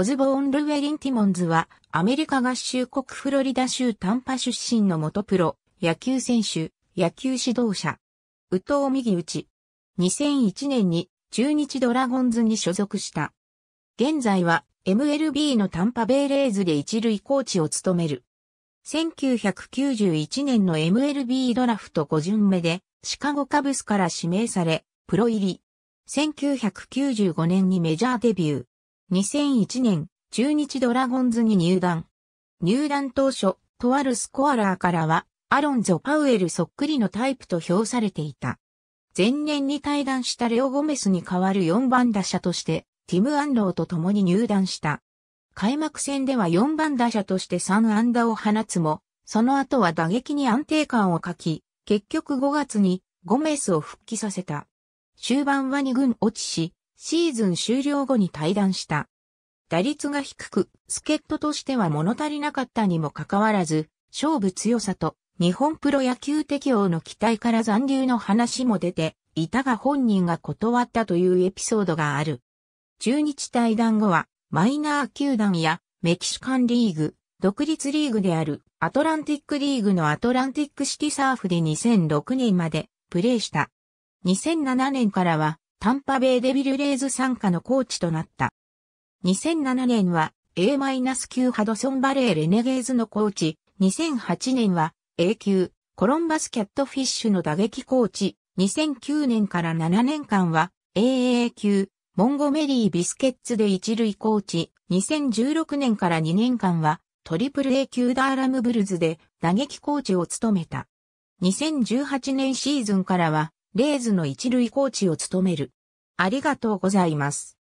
オズボーン・ルウェリン・ティモンズは、アメリカ合衆国フロリダ州短波出身の元プロ、野球選手、野球指導者。宇藤右打ち。2001年に中日ドラゴンズに所属した。現在は MLB のタンパベイレーズで一塁コーチを務める。1991年の MLB ドラフト5巡目でシカゴカブスから指名され、プロ入り。1995年にメジャーデビュー。2001年、中日ドラゴンズに入団。入団当初、とあるスコアラーからは、アロンゾ・パウエルそっくりのタイプと評されていた。前年に退団したレオ・ゴメスに代わる4番打者として、ティム・アンローと共に入団した。開幕戦では4番打者として3安打を放つも、その後は打撃に安定感を欠き、結局5月にゴメスを復帰させた。終盤は2軍落ちし、シーズン終了後に退団した。打率が低く、助っ人としては物足りなかったにもかかわらず、勝負強さと日本プロ野球適応の期待から残留の話も出て、いたが本人が断ったというエピソードがある。中日退団後は、マイナー球団やメキシカンリーグ、独立リーグであるアトランティックリーグのアトランティックシティサーフで2006年までプレーした。2007年からはタンパベイデビルレーズ参加のコーチとなった。2007年は A-9 ハドソンバレーレネゲーズのコーチ、2008年は A 級コロンバスキャットフィッシュの打撃コーチ、2009年から7年間は AA 級モンゴメリービスケッツで一塁コーチ、2016年から2年間はトリプル A 級ダーラムブルズで打撃コーチを務めた。2018年シーズンからはレーズの一塁コーチを務める。ありがとうございます。